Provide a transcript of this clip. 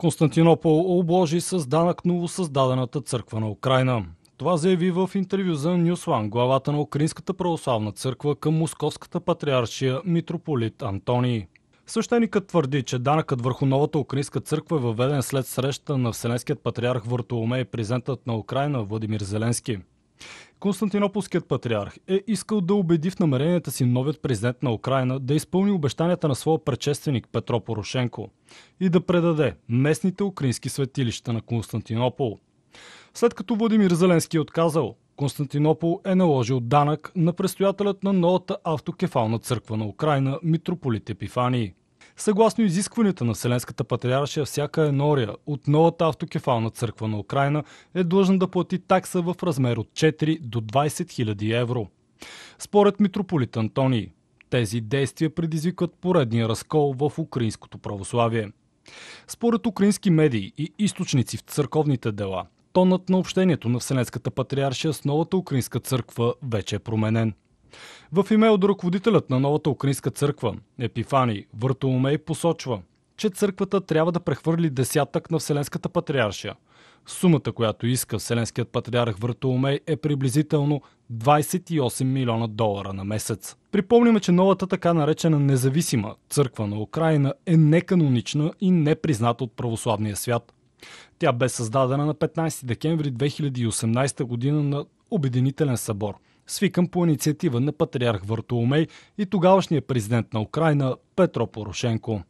Константинопол обложи с данък новосъздадената църква на Украина. Това заяви в интервю за Нюслан главата на Украинската православна църква към Московската патриаршия митрополит Антоний. Свещеникът твърди, че данъкът върху новата украинска църква е въведен след среща на Вселенският патриарх Вартоломей и президентът на Украина Владимир Зеленски. Константинополският патриарх е искал да убеди в намеренията си новият президент на Украина да изпълни обещанията на своя предшественик Петро Порошенко и да предаде местните украински светилища на Константинопол. След като Владимир Зеленски е отказал, Константинопол е наложил данък на предстоятелят на новата автокефална църква на Украина, митрополит Епифаний. Съгласно изискванията на Вселенската патриаршия, всяка енория от новата автокефална църква на Украина е длъжна да плати такса в размер от 4 до 20 000 евро. Според митрополит Антоний, тези действия предизвикват поредния разкол в украинското православие. Според украински медии и източници в църковните дела, тонът на общението на Вселенската патриаршия с новата украинска църква вече е променен. В имейл до ръководителят на новата украинска църква, Епифани Въртоломей, посочва, че църквата трябва да прехвърли десятък на Вселенската патриаршия. Сумата, която иска Вселенският патриарх Въртоломей е приблизително 28 милиона долара на месец. Припомняме, че новата така наречена независима църква на Украина е неканонична и непризната от православния свят. Тя бе създадена на 15 декември 2018 година на Обединителен събор – свикан по инициатива на патриарх Вартоломей и тогавашния президент на Украина Петро Порошенко.